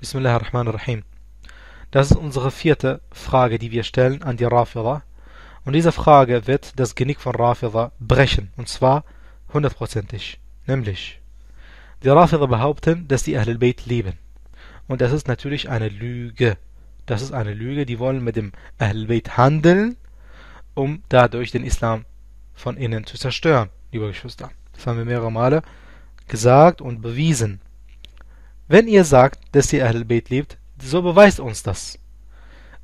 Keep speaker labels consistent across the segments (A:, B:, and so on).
A: Bismillah ar-Rahman ar-Rahim. Das ist unsere vierte Frage, die wir stellen an die Rafida. Und diese Frage wird das Genick von Rafida brechen. Und zwar hundertprozentig. Nämlich, die Rafida behaupten, dass die Ahlul Bayt leben. Und das ist natürlich eine Lüge. Das ist eine Lüge. Die wollen mit dem Ahlul Bayt handeln, um dadurch den Islam von innen zu zerstören, liebe Geschwister. Das haben wir mehrere Male gesagt und bewiesen. Wenn ihr sagt, dass ihr Ahl Ahlbeit liebt, so beweist uns das.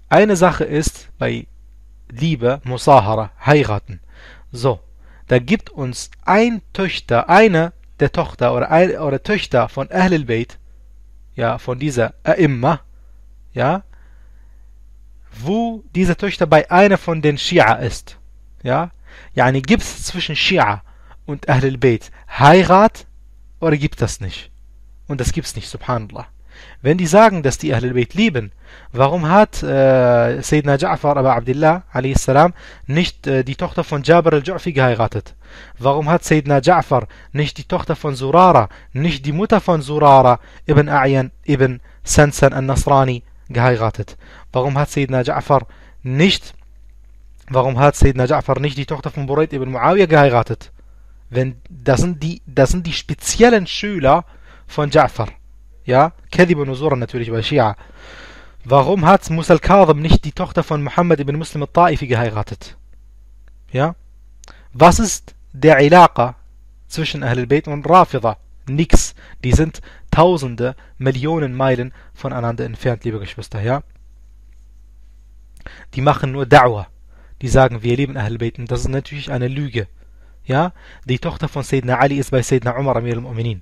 A: Eine Sache ist bei Liebe, Musahara, heiraten. So, da gibt uns ein Töchter, eine der Tochter oder, ein, oder Töchter von Ahlul Bayt, ja, von dieser A'imma, ja, wo diese Töchter bei einer von den Shia ist, ja, ja, gibt es zwischen Shia und Ahlul Bayt Heirat oder gibt das nicht? Und das gibt's nicht, subhanallah. Wenn die sagen, dass die Ahlul Bayt lieben, warum hat äh, Sayyidina Ja'far Abu Abdullah salam nicht äh, die Tochter von Jabir al-Ju'fi geheiratet? Warum hat Sayyidina Ja'far nicht die Tochter von Surara, nicht die Mutter von Surara ibn A'yan ibn Sansan al-Nasrani geheiratet? Warum hat Sayyidina Ja'far nicht warum hat Sayyidina Ja'far nicht die Tochter von Buraid ibn Muawiyah geheiratet? Wenn das sind die das sind die speziellen Schüler, von Ja'far. Ja, Kadhib und Usura natürlich bei Shia. Warum hat Musa al-Kadhim nicht die Tochter von Muhammad ibn Muslim al-Ta'ifi geheiratet? Ja? Was ist der Ilaqa zwischen Ahlul Bayt und Rafida? Nix. Die sind tausende, Millionen Meilen voneinander entfernt, liebe Geschwister, ja? Die machen nur Da'wah. Die sagen, wir lieben Ahlul Bayt. Und das ist natürlich eine Lüge. Ja? Die Tochter von Sayyidina Ali ist bei Sayyidina Umar Amir al-Mu'minin.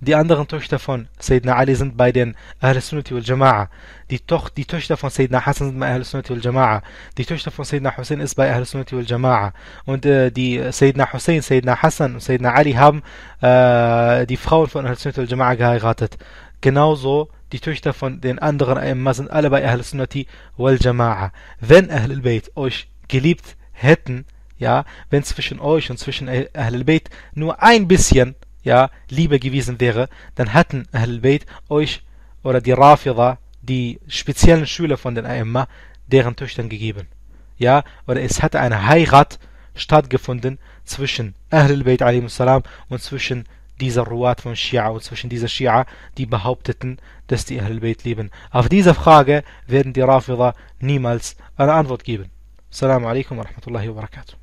A: Die anderen Töchter von Sayyidina Ali sind bei den Ahl-Sunnati wal Jama'a. Die, die Töchter von Sayyidina Hassan sind bei Ahl-Sunnati wal Jama'a. Die Töchter von Sayyidina Hussein ist bei Ahl-Sunnati wal Jama'a. Und äh, die Sayyidina Hussein, Sayyidina Hassan und Sayyidina Ali haben äh, die Frauen von Ahl-Sunnati wal Jama'a geheiratet. Genauso die Töchter von den anderen Imma sind alle bei Ahl-Sunnati wal Jama'a. Wenn Ahl-Bayt euch geliebt hätten, ja, wenn zwischen euch und zwischen Ahl-Bayt nur ein bisschen ja, Liebe gewesen wäre, dann hätten Ahlul Bayt euch oder die Rafida, die speziellen Schüler von den A'imma, deren Töchtern gegeben. Ja, oder es hätte eine Heirat stattgefunden zwischen Ahlul Bayt salam und zwischen dieser Ruat von Shia und zwischen dieser Shia, die behaupteten, dass die Ahlul Bayt leben. Auf diese Frage werden die Rafida niemals eine Antwort geben. Assalamu alaikum wa rahmatullahi wa barakatuh.